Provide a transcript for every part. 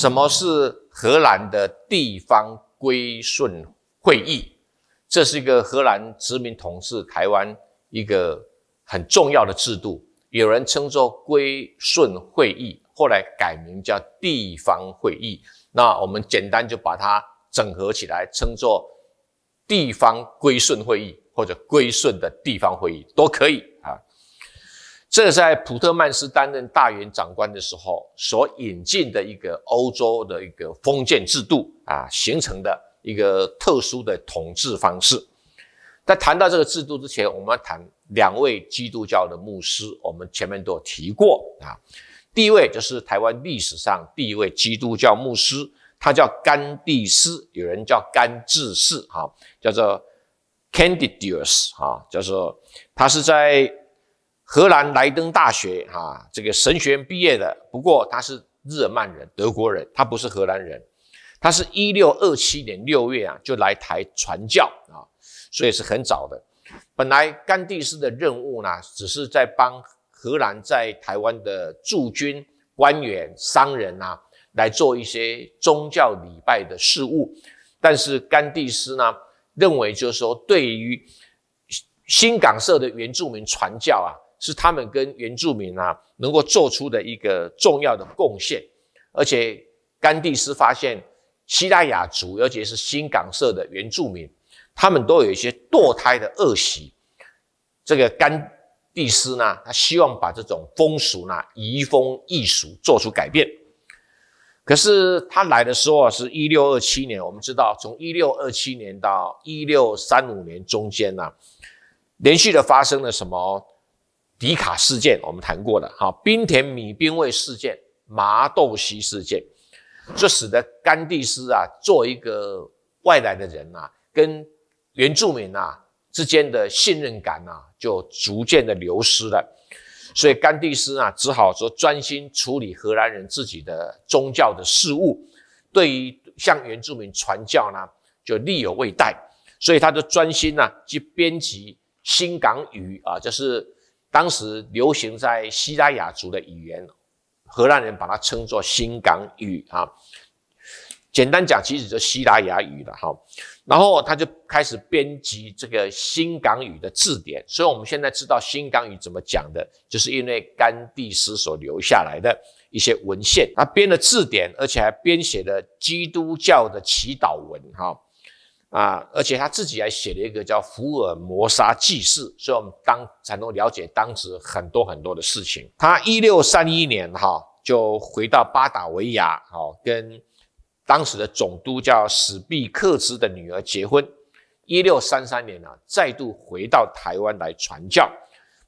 什么是荷兰的地方归顺会议？这是一个荷兰殖民统治台湾一个很重要的制度，有人称作归顺会议，后来改名叫地方会议。那我们简单就把它整合起来，称作地方归顺会议，或者归顺的地方会议都可以。这在普特曼斯担任大元长官的时候所引进的一个欧洲的一个封建制度啊，形成的一个特殊的统治方式。在谈到这个制度之前，我们要谈两位基督教的牧师，我们前面都有提过啊。第一位就是台湾历史上第一位基督教牧师，他叫甘地斯，有人叫甘志士，哈，叫做 Candidius，哈，叫做他是在。荷兰莱登大学啊，这个神学院毕业的，不过他是日耳曼人，德国人，他不是荷兰人，他是一六二七年六月啊就来台传教啊，所以是很早的。本来甘地师的任务呢，只是在帮荷兰在台湾的驻军官员、商人呐来做一些宗教礼拜的事务，但是甘地师呢认为就是说，对于新港社的原住民传教啊。是他们跟原住民啊，能够做出的一个重要的贡献。而且甘地斯发现，西拉雅族，尤其是新港社的原住民，他们都有一些堕胎的恶习。这个甘地斯呢，他希望把这种风俗呢，移风易俗，做出改变。可是他来的时候啊，是一六二七年。我们知道，从一六二七年到一六三五年中间呢，连续的发生了什么？迪卡事件我们谈过了，哈，冰田米兵卫事件、麻豆西事件，这使得甘地斯啊做一个外来的人呐，跟原住民呐之间的信任感呐就逐渐的流失了，所以甘地斯啊只好说专心处理荷兰人自己的宗教的事务，对于向原住民传教呢就力有未逮，所以他就专心呢去编辑新港语啊，就是。当时流行在西拉雅族的语言，荷兰人把它称作新港语啊。简单讲，其实就西拉雅语了哈。然后他就开始编辑这个新港语的字典，所以我们现在知道新港语怎么讲的，就是因为甘地斯所留下来的一些文献，他编了字典，而且还编写了基督教的祈祷文哈。啊，而且他自己还写了一个叫《福尔摩沙记事》，所以我们当才能了解当时很多很多的事情。他一六三一年哈就回到巴达维亚，好跟当时的总督叫史毕克兹的女儿结婚。一六三三年呢，再度回到台湾来传教。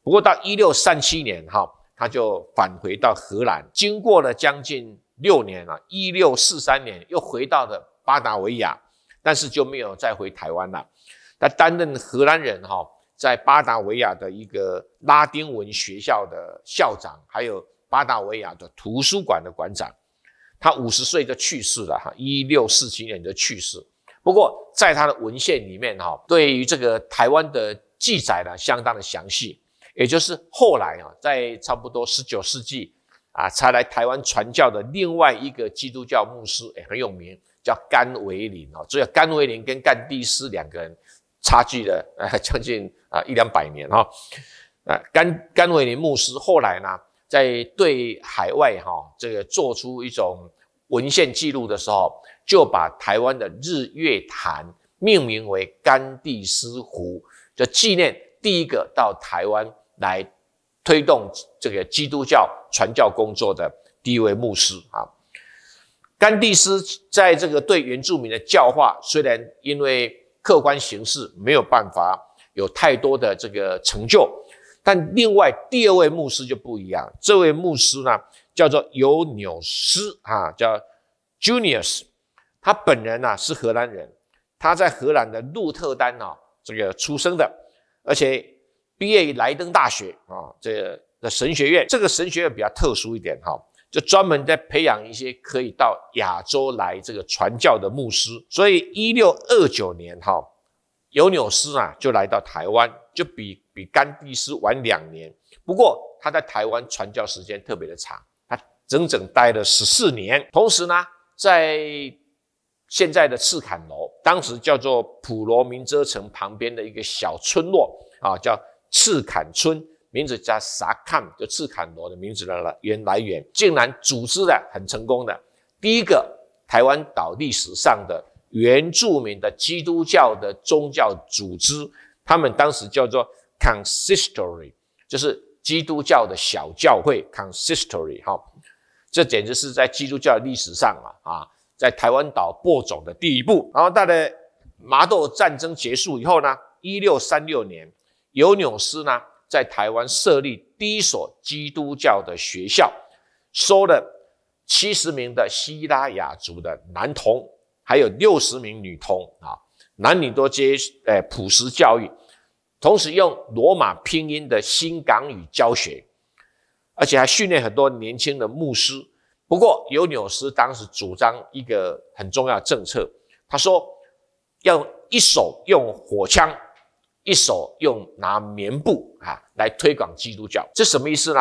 不过到一六三七年哈，他就返回到荷兰，经过了将近六年了。一六四三年又回到了巴达维亚。但是就没有再回台湾了。他担任荷兰人哈，在巴达维亚的一个拉丁文学校的校长，还有巴达维亚的图书馆的馆长。他五十岁就去世了哈，一六四七年就去世。不过在他的文献里面哈，对于这个台湾的记载呢，相当的详细。也就是后来啊，在差不多十九世纪啊，才来台湾传教的另外一个基督教牧师，也很有名。叫甘为林啊，所以甘为林跟甘地斯两个人差距了呃将近啊一两百年哈。啊甘甘为林牧师后来呢，在对海外哈这个做出一种文献记录的时候，就把台湾的日月潭命名为甘地斯湖，就纪念第一个到台湾来推动这个基督教传教工作的第一位牧师啊。甘地斯在这个对原住民的教化，虽然因为客观形势没有办法有太多的这个成就，但另外第二位牧师就不一样。这位牧师呢叫做尤纽斯啊，叫 Junius。他本人呢是荷兰人，他在荷兰的鹿特丹啊这个出生的，而且毕业于莱登大学啊这个的神学院。这个神学院比较特殊一点哈。就专门在培养一些可以到亚洲来这个传教的牧师，所以一六二九年哈，尤纽斯啊就来到台湾，就比比甘地斯晚两年。不过他在台湾传教时间特别的长，他整整待了十四年。同时呢，在现在的赤坎楼，当时叫做普罗民遮城旁边的一个小村落啊，叫赤坎村。名字叫啥？看就赤坎罗的名字的来源来源，竟然组织的很成功的。第一个台湾岛历史上的原住民的基督教的宗教组织，他们当时叫做 consistory，就是基督教的小教会 consistory。哈，这简直是在基督教历史上啊啊，在台湾岛播种的第一步。然后到了麻豆战争结束以后呢，一六三六年，尤纽斯呢。在台湾设立第一所基督教的学校，收了七十名的希腊雅族的男童，还有六十名女童啊，男女都接呃普识教育，同时用罗马拼音的新港语教学，而且还训练很多年轻的牧师。不过尤纽斯当时主张一个很重要的政策，他说要一手用火枪。一手用拿棉布啊来推广基督教，这什么意思呢？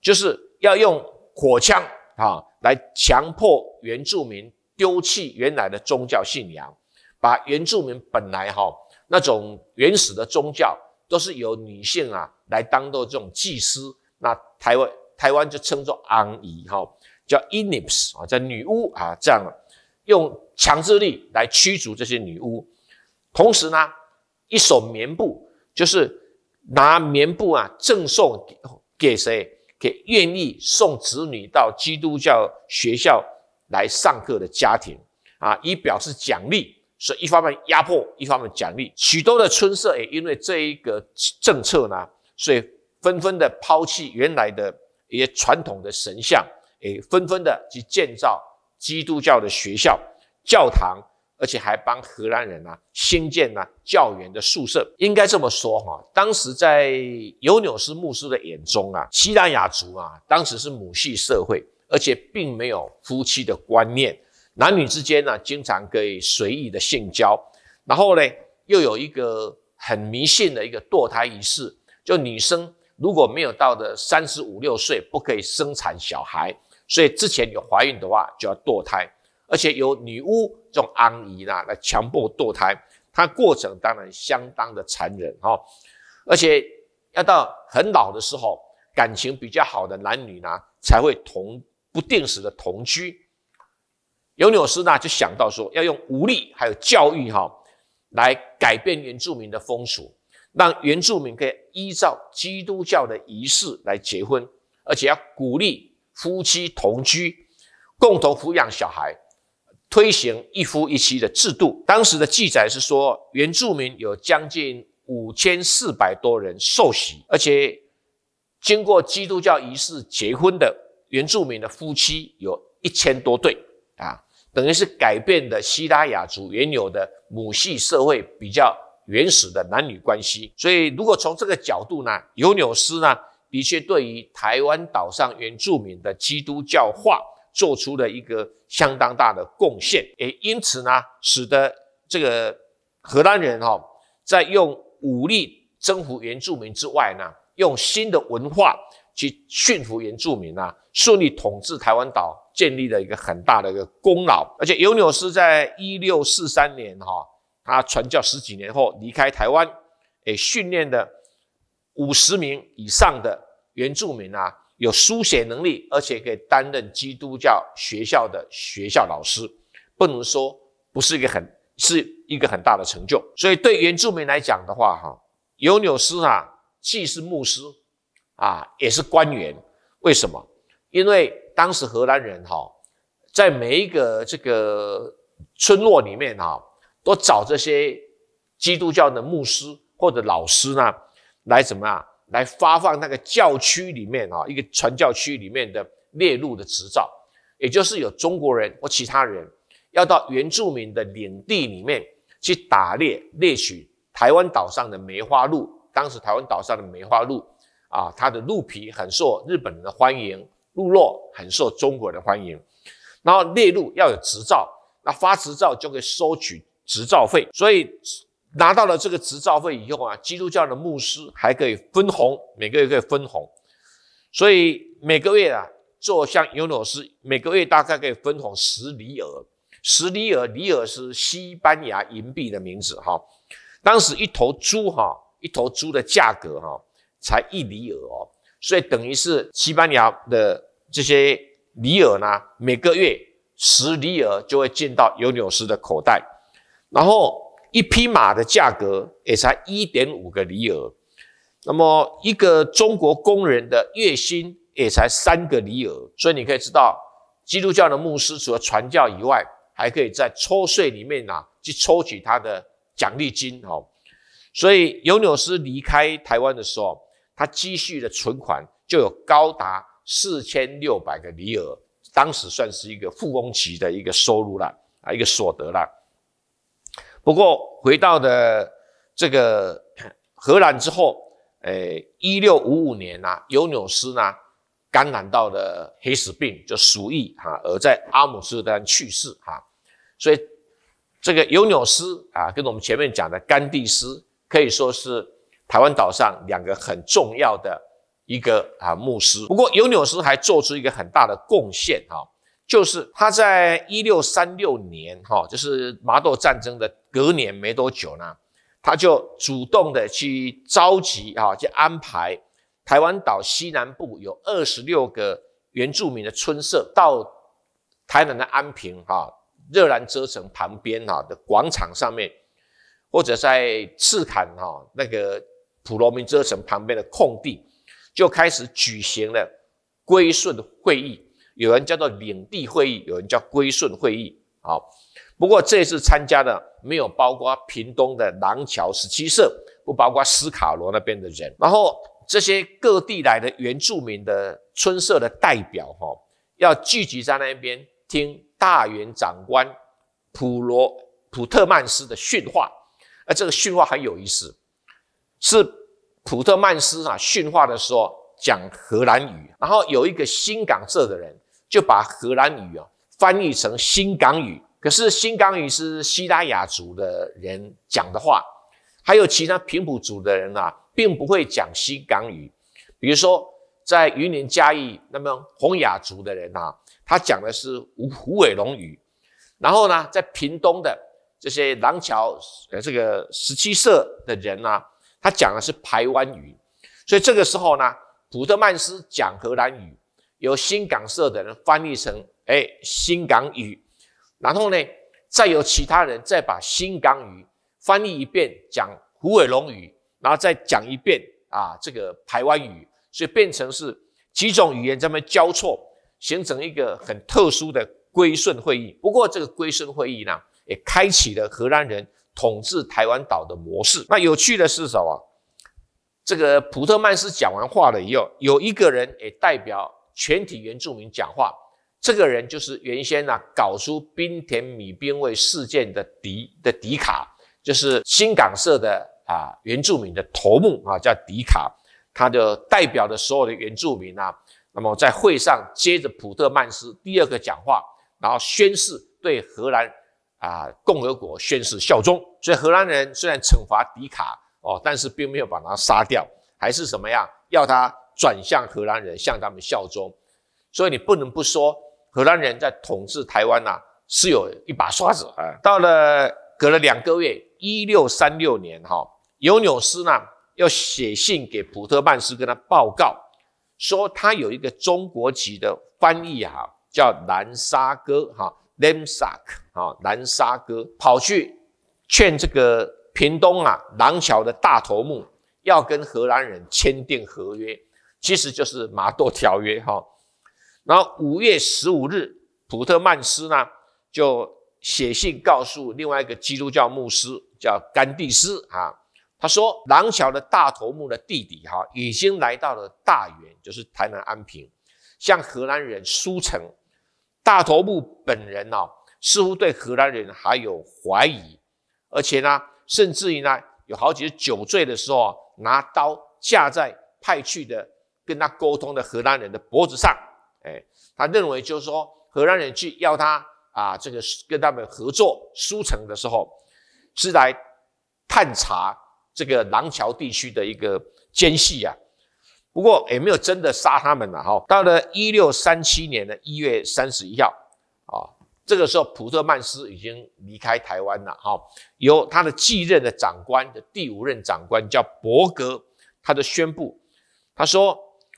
就是要用火枪啊来强迫原住民丢弃原来的宗教信仰，把原住民本来哈那种原始的宗教，都是由女性啊来当做这种祭司，那台湾台湾就称作昂姨哈，叫 enips 啊，叫女巫啊，这样用强制力来驱逐这些女巫，同时呢。一手棉布，就是拿棉布啊，赠送给谁？给愿意送子女到基督教学校来上课的家庭啊，以表示奖励。所以一方面压迫，一方面奖励。许多的村社也因为这一个政策呢，所以纷纷的抛弃原来的一些传统的神像，哎，纷纷的去建造基督教的学校、教堂。而且还帮荷兰人啊兴建了教员的宿舍。应该这么说哈，当时在尤纽斯牧师的眼中啊，西兰雅族啊，当时是母系社会，而且并没有夫妻的观念，男女之间呢经常可以随意的性交。然后呢，又有一个很迷信的一个堕胎仪式，就女生如果没有到的三十五六岁不可以生产小孩，所以之前有怀孕的话就要堕胎，而且有女巫。种安仪啦来强迫堕胎，它过程当然相当的残忍哈，而且要到很老的时候，感情比较好的男女呢才会同不定时的同居。尤纽斯呢就想到说，要用武力还有教育哈来改变原住民的风俗，让原住民可以依照基督教的仪式来结婚，而且要鼓励夫妻同居，共同抚养小孩。推行一夫一妻的制度。当时的记载是说，原住民有将近五千四百多人受洗，而且经过基督教仪式结婚的原住民的夫妻有一千多对啊，等于是改变了希拉雅族原有的母系社会比较原始的男女关系。所以，如果从这个角度呢，尤纽斯呢，的确对于台湾岛上原住民的基督教化。做出了一个相当大的贡献，也因此呢，使得这个荷兰人哈，在用武力征服原住民之外呢，用新的文化去驯服原住民啊，顺利统治台湾岛，建立了一个很大的一个功劳。而且尤纽斯在一六四三年哈，他传教十几年后离开台湾，诶，训练的五十名以上的原住民啊。有书写能力，而且可以担任基督教学校的学校老师，不能说不是一个很是一个很大的成就。所以对原住民来讲的话，哈，尤纽斯啊，既是牧师啊，也是官员。为什么？因为当时荷兰人哈，在每一个这个村落里面哈，都找这些基督教的牧师或者老师呢，来怎么样？来发放那个教区里面啊，一个传教区里面的列入的执照，也就是有中国人或其他人要到原住民的领地里面去打猎猎取台湾岛上的梅花鹿。当时台湾岛上的梅花鹿啊，它的鹿皮很受日本人的欢迎，鹿肉很受中国人的欢迎。然后猎鹿要有执照，那发执照就会收取执照费，所以。拿到了这个执照费以后啊，基督教的牧师还可以分红，每个月可以分红。所以每个月啊，做像尤努斯，每个月大概可以分红十里尔，十里尔里尔是西班牙银币的名字哈。当时一头猪哈，一头猪的价格哈才一里尔哦，所以等于是西班牙的这些里尔呢，每个月十里尔就会进到尤努斯的口袋，然后。一匹马的价格也才一点五个里尔，那么一个中国工人的月薪也才三个里尔，所以你可以知道，基督教的牧师除了传教以外，还可以在抽税里面呐去抽取他的奖励金哦。所以尤纽斯离开台湾的时候，他积蓄的存款就有高达四千六百个里尔，当时算是一个富翁级的一个收入啦，啊，一个所得啦。不过回到的这个荷兰之后，诶，一六五五年呐，尤纽斯呢感染到了黑死病，就鼠疫哈，而在阿姆斯特丹去世哈。所以这个尤纽斯啊，跟我们前面讲的甘地斯可以说是台湾岛上两个很重要的一个啊牧师。不过尤纽斯还做出一个很大的贡献哈，就是他在一六三六年哈，就是麻豆战争的。隔年没多久呢，他就主动的去召集啊，去安排台湾岛西南部有二十六个原住民的村社，到台南的安平哈热兰遮城旁边哈的广场上面，或者在赤坎哈那个普罗民遮城旁边的空地，就开始举行了归顺会议，有人叫做领地会议，有人叫归顺会议，好。不过这次参加的没有包括屏东的廊桥十七社，不包括斯卡罗那边的人。然后这些各地来的原住民的村社的代表，哈，要聚集在那边听大原长官普罗普特曼斯的训话。而这个训话很有意思，是普特曼斯啊训话的时候讲荷兰语，然后有一个新港社的人就把荷兰语啊翻译成新港语。可是新港语是西拉雅族的人讲的话，还有其他平埔族的人啊，并不会讲新港语。比如说在云林嘉义，那么洪雅族的人啊，他讲的是胡虎尾龙语。然后呢，在屏东的这些廊桥呃这个十七社的人啊，他讲的是台湾语。所以这个时候呢，普特曼斯讲荷兰语，由新港社的人翻译成哎新港语。然后呢，再由其他人再把新港语翻译一遍，讲虎尾龙语，然后再讲一遍啊，这个台湾语，所以变成是几种语言这么交错，形成一个很特殊的归顺会议。不过这个归顺会议呢，也开启了荷兰人统治台湾岛的模式。那有趣的是什么？这个普特曼斯讲完话了以后，有一个人也代表全体原住民讲话。这个人就是原先啊搞出冰田米兵卫事件的迪的迪卡，就是新港社的啊原住民的头目啊，叫迪卡，他的代表的所有的原住民啊，那么在会上接着普特曼斯第二个讲话，然后宣誓对荷兰啊共和国宣誓效忠。所以荷兰人虽然惩罚迪卡哦，但是并没有把他杀掉，还是什么样要他转向荷兰人向他们效忠。所以你不能不说。荷兰人在统治台湾呐，是有一把刷子啊。到了隔了两个月，一六三六年哈，尤纽斯呢要写信给普特曼斯，跟他报告说，他有一个中国籍的翻译哈，叫南沙哥哈，Lamsak 啊，南沙哥跑去劝这个屏东啊、廊桥的大头目要跟荷兰人签订合约，其实就是马多条约哈。然后五月十五日，普特曼斯呢就写信告诉另外一个基督教牧师，叫甘蒂斯啊。他说，廊桥的大头目的弟弟哈已经来到了大原，就是台南安平。向荷兰人输诚。大头目本人呢似乎对荷兰人还有怀疑，而且呢，甚至于呢，有好几次酒醉的时候啊，拿刀架在派去的跟他沟通的荷兰人的脖子上。哎，他认为就是说荷兰人去要他啊，这个跟他们合作书城的时候，是来探查这个廊桥地区的一个奸细呀。不过也没有真的杀他们呐。哈，到了一六三七年的一月三十一号啊，这个时候普特曼斯已经离开台湾了。哈，由他的继任的长官的第五任长官叫伯格，他的宣布，他说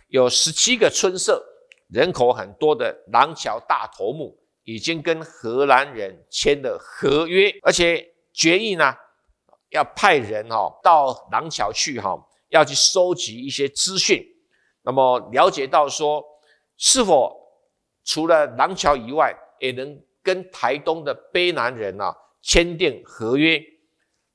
有十七个村社。人口很多的南桥大头目已经跟荷兰人签了合约，而且决议呢，要派人哈到南桥去哈，要去收集一些资讯。那么了解到说，是否除了南桥以外，也能跟台东的卑南人啊、签订合约？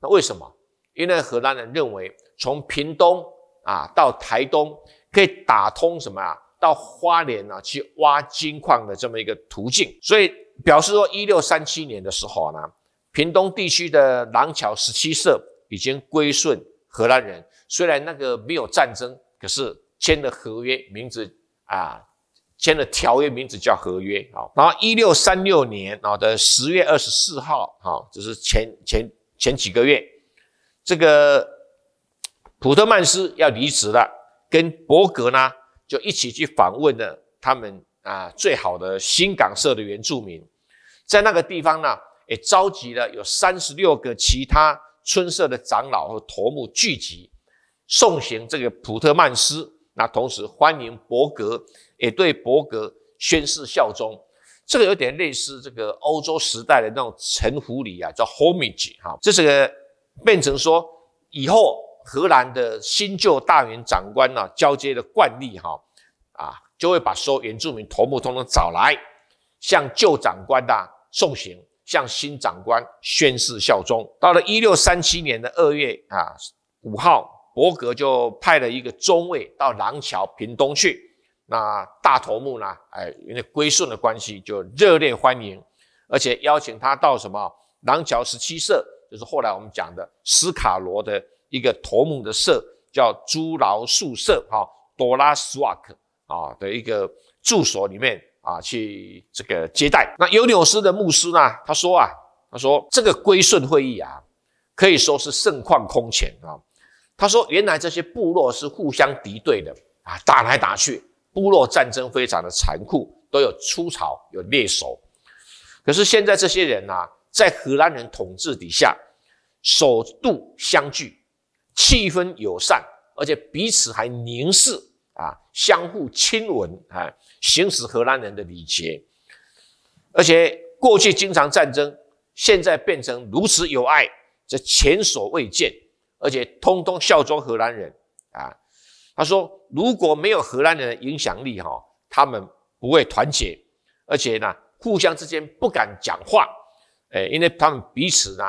那为什么？因为荷兰人认为从屏东啊到台东可以打通什么啊？到花莲啊，去挖金矿的这么一个途径，所以表示说，一六三七年的时候呢，屏东地区的廊桥十七社已经归顺荷兰人。虽然那个没有战争，可是签的合约名字啊，签的条约名字叫合约啊。然后一六三六年啊的十月二十四号，哈，就是前前前几个月，这个普特曼斯要离职了，跟伯格呢。就一起去访问了他们啊最好的新港社的原住民，在那个地方呢，也召集了有三十六个其他村社的长老和头目聚集，送行这个普特曼斯，那同时欢迎伯格，也对伯格宣誓效忠，这个有点类似这个欧洲时代的那种臣服礼啊，叫 homage 哈，这是个变成说以后。荷兰的新旧大员长官呢交接的惯例哈啊，就会把所有原住民头目通通找来，向旧长官啊、送行，向新长官宣誓效忠。到了一六三七年的二月啊五号，伯格就派了一个中尉到廊桥屏东去，那大头目呢哎因为归顺的关系就热烈欢迎，而且邀请他到什么廊桥十七社，就是后来我们讲的斯卡罗的。一个头目的社叫朱劳宿舍哈多拉斯瓦克啊的一个住所里面啊去这个接待那尤纽斯的牧师呢他说啊他说这个归顺会议啊可以说是盛况空前啊他说原来这些部落是互相敌对的啊打来打去部落战争非常的残酷都有出草有猎手可是现在这些人啊，在荷兰人统治底下首度相聚。气氛友善，而且彼此还凝视啊，相互亲吻啊，行使荷兰人的礼节。而且过去经常战争，现在变成如此友爱，这前所未见。而且通通效忠荷兰人啊。他说，如果没有荷兰人的影响力哈，他们不会团结，而且呢，互相之间不敢讲话，哎，因为他们彼此呢，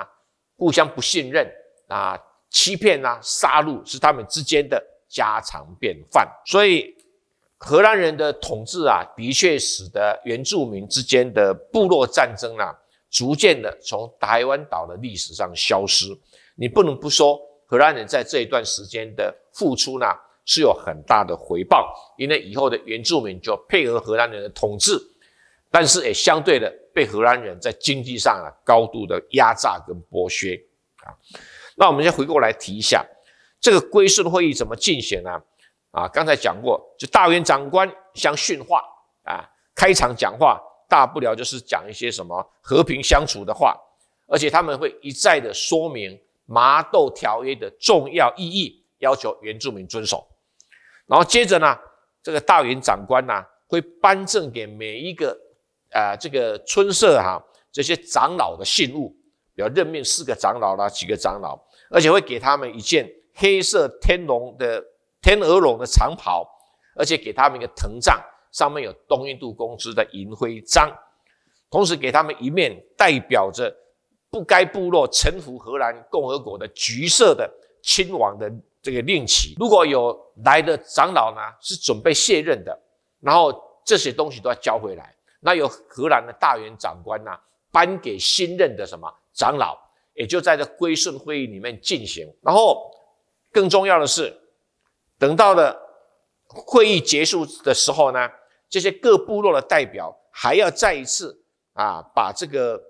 互相不信任啊。欺骗啊，杀戮是他们之间的家常便饭。所以荷兰人的统治啊，的确使得原住民之间的部落战争啊，逐渐的从台湾岛的历史上消失。你不能不说，荷兰人在这一段时间的付出呢，是有很大的回报，因为以后的原住民就配合荷兰人的统治，但是也相对的被荷兰人在经济上啊，高度的压榨跟剥削啊。那我们先回过来提一下，这个归顺会议怎么进行呢？啊，刚才讲过，就大员长官相训话啊，开场讲话，大不了就是讲一些什么和平相处的话，而且他们会一再的说明《麻豆条约》的重要意义，要求原住民遵守。然后接着呢，这个大员长官呢，会颁赠给每一个呃这个村社哈这些长老的信物。要任命四个长老啦，几个长老，而且会给他们一件黑色天龙的天鹅绒的长袍，而且给他们一个藤杖，上面有东印度公司的银徽章，同时给他们一面代表着不该部落臣服荷兰共和国的橘色的亲王的这个令旗。如果有来的长老呢，是准备卸任的，然后这些东西都要交回来，那由荷兰的大员长官呢颁给新任的什么？长老也就在这归顺会议里面进行。然后，更重要的是，等到了会议结束的时候呢，这些各部落的代表还要再一次啊，把这个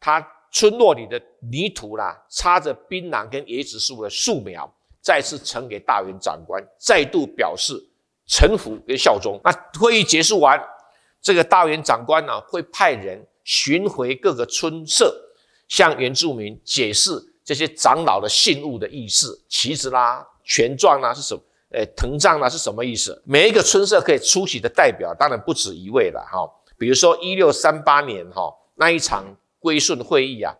他村落里的泥土啦，插着槟榔跟椰子树的树苗，再次呈给大元长官，再度表示臣服跟效忠。那会议结束完，这个大元长官呢，会派人巡回各个村社。向原住民解释这些长老的信物的意思，旗子啦、权状啦是什么？诶，藤杖啦是什么意思？每一个村社可以出席的代表当然不止一位了哈。比如说一六三八年哈那一场归顺会议啊，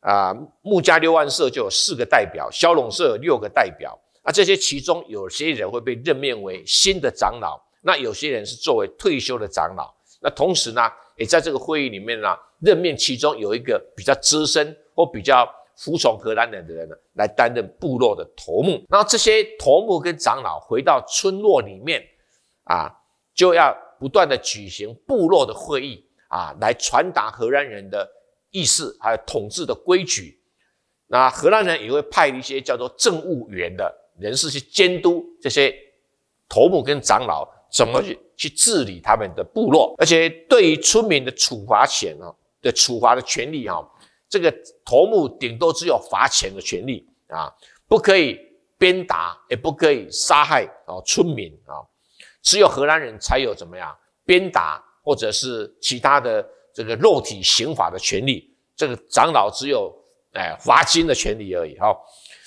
啊，穆加六万社就有四个代表，肖龙社有六个代表。那这些其中有些人会被任命为新的长老，那有些人是作为退休的长老。那同时呢？也在这个会议里面呢，任命其中有一个比较资深或比较服从荷兰人的人呢，来担任部落的头目。那这些头目跟长老回到村落里面啊，就要不断的举行部落的会议啊，来传达荷兰人的意思，还有统治的规矩。那荷兰人也会派一些叫做政务员的人士去监督这些头目跟长老。怎么去去治理他们的部落？而且对于村民的处罚权啊的处罚的权利啊，这个头目顶多只有罚钱的权利啊，不可以鞭打，也不可以杀害啊村民啊，只有荷兰人才有怎么样鞭打或者是其他的这个肉体刑法的权利。这个长老只有哎罚金的权利而已哈，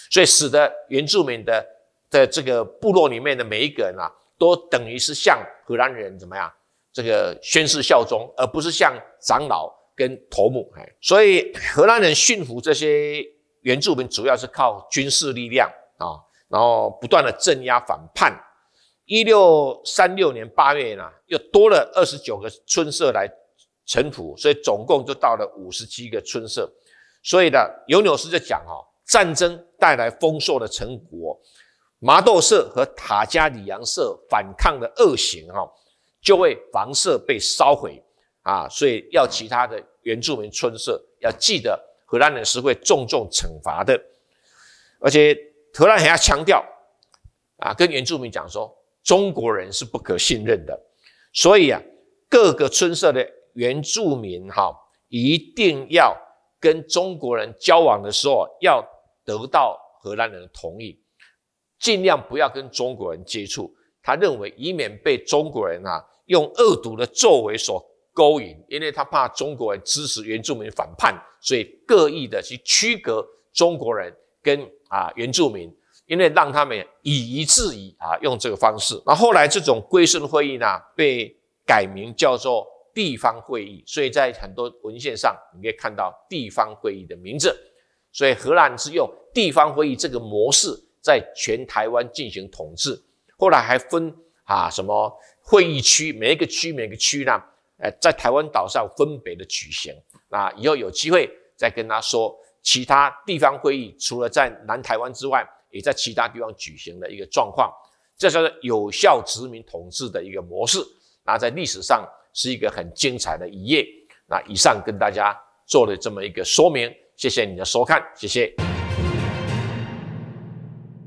所以使得原住民的的这个部落里面的每一个人啊。都等于是向荷兰人怎么样？这个宣誓效忠，而不是向长老跟头目。哎，所以荷兰人驯服这些原住民，主要是靠军事力量啊，然后不断的镇压反叛。一六三六年八月呢，又多了二十九个村社来臣服，所以总共就到了五十七个村社。所以呢，尤纽斯就讲哦，战争带来丰硕的成果。麻豆社和塔加里扬社反抗的恶行，哈，就会房舍被烧毁啊，所以要其他的原住民村社要记得，荷兰人是会重重惩罚的。而且荷兰还要强调啊，跟原住民讲说，中国人是不可信任的，所以啊，各个村社的原住民哈，一定要跟中国人交往的时候，要得到荷兰人的同意。尽量不要跟中国人接触，他认为以免被中国人啊用恶毒的作为所勾引，因为他怕中国人支持原住民反叛，所以刻意的去区隔中国人跟啊原住民，因为让他们以夷制夷啊，用这个方式。那后来这种归顺会议呢，被改名叫做地方会议，所以在很多文献上你可以看到地方会议的名字。所以荷兰是用地方会议这个模式。在全台湾进行统治，后来还分啊什么会议区，每一个区每一个区呢，呃，在台湾岛上分别的举行。那以后有机会再跟他说，其他地方会议除了在南台湾之外，也在其他地方举行的一个状况，这是有效殖民统治的一个模式。那在历史上是一个很精彩的一页。那以上跟大家做了这么一个说明，谢谢你的收看，谢谢。